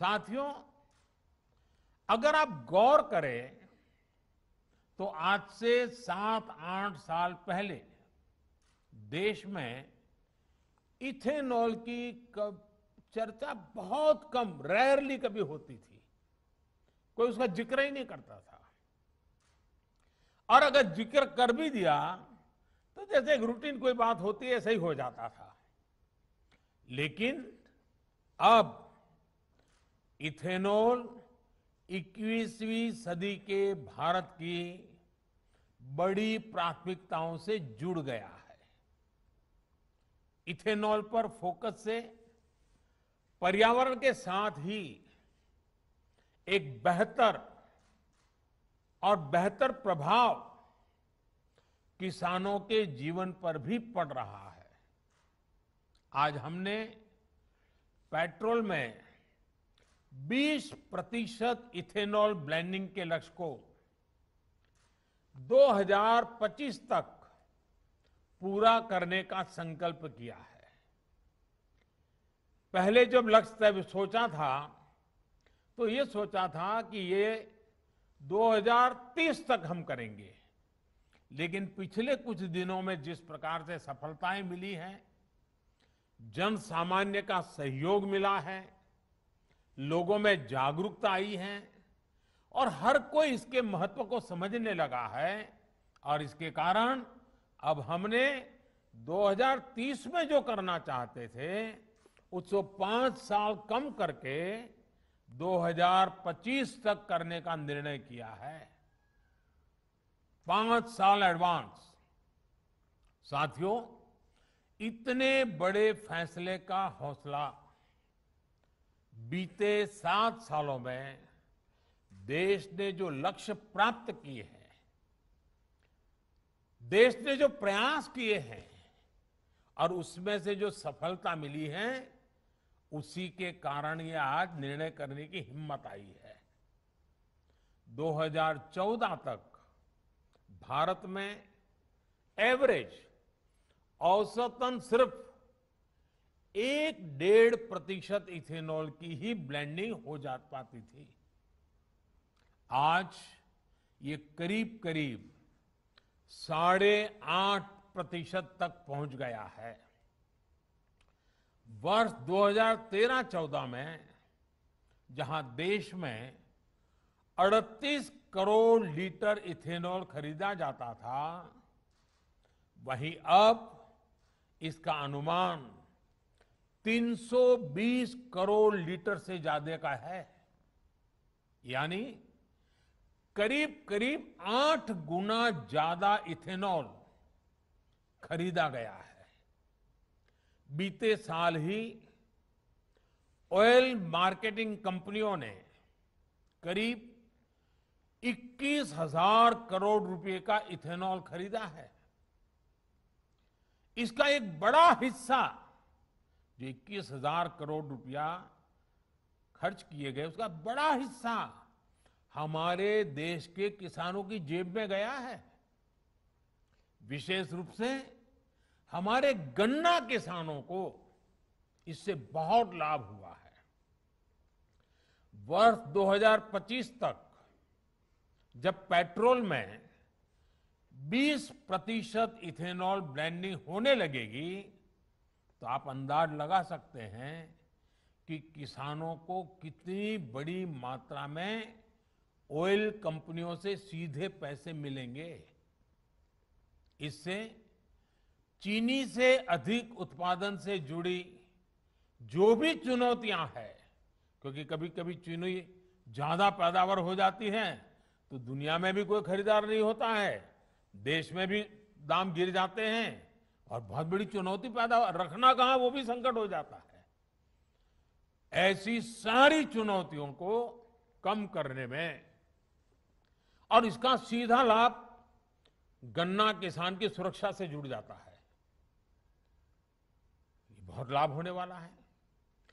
साथियों अगर आप गौर करें तो आज से सात आठ साल पहले देश में इथेनॉल की चर्चा बहुत कम रेयरली कभी होती थी कोई उसका जिक्र ही नहीं करता था और अगर जिक्र कर भी दिया तो जैसे एक रूटीन कोई बात होती है ऐसे ही हो जाता था लेकिन अब इथेनॉल 21वीं सदी के भारत की बड़ी प्राथमिकताओं से जुड़ गया है इथेनॉल पर फोकस से पर्यावरण के साथ ही एक बेहतर और बेहतर प्रभाव किसानों के जीवन पर भी पड़ रहा है आज हमने पेट्रोल में 20 प्रतिशत इथेनॉल ब्लेंडिंग के लक्ष्य को 2025 तक पूरा करने का संकल्प किया है पहले जब लक्ष्य तय सोचा था तो ये सोचा था कि ये 2030 तक हम करेंगे लेकिन पिछले कुछ दिनों में जिस प्रकार से सफलताएं मिली हैं जन सामान्य का सहयोग मिला है लोगों में जागरूकता आई है और हर कोई इसके महत्व को समझने लगा है और इसके कारण अब हमने 2030 में जो करना चाहते थे उसको पांच साल कम करके 2025 तक करने का निर्णय किया है पांच साल एडवांस साथियों इतने बड़े फैसले का हौसला बीते सात सालों में देश ने जो लक्ष्य प्राप्त किए हैं देश ने जो प्रयास किए हैं और उसमें से जो सफलता मिली है उसी के कारण ये आज निर्णय करने की हिम्मत आई है 2014 तक भारत में एवरेज औसतन सिर्फ एक डेढ़ प्रतिशत इथेनॉल की ही ब्लेंडिंग हो जा पाती थी आज ये करीब करीब साढ़े आठ प्रतिशत तक पहुंच गया है वर्ष 2013-14 में जहां देश में 38 करोड़ लीटर इथेनॉल खरीदा जाता था वहीं अब इसका अनुमान 320 करोड़ लीटर से ज्यादा का है यानी करीब करीब आठ गुना ज्यादा इथेनॉल खरीदा गया है बीते साल ही ऑयल मार्केटिंग कंपनियों ने करीब इक्कीस हजार करोड़ रुपए का इथेनॉल खरीदा है इसका एक बड़ा हिस्सा जो इक्कीस हजार करोड़ रुपया खर्च किए गए उसका बड़ा हिस्सा हमारे देश के किसानों की जेब में गया है विशेष रूप से हमारे गन्ना किसानों को इससे बहुत लाभ हुआ है वर्ष 2025 तक जब पेट्रोल में 20 प्रतिशत इथेनॉल ब्लेंडिंग होने लगेगी तो आप अंदाज लगा सकते हैं कि किसानों को कितनी बड़ी मात्रा में ऑयल कंपनियों से सीधे पैसे मिलेंगे इससे चीनी से अधिक उत्पादन से जुड़ी जो भी चुनौतियां हैं क्योंकि कभी कभी चीनी ज्यादा पैदावार हो जाती है तो दुनिया में भी कोई खरीदार नहीं होता है देश में भी दाम गिर जाते हैं और बहुत बड़ी चुनौती पैदा रखना कहा वो भी संकट हो जाता है ऐसी सारी चुनौतियों को कम करने में और इसका सीधा लाभ गन्ना किसान की सुरक्षा से जुड़ जाता है बहुत लाभ होने वाला है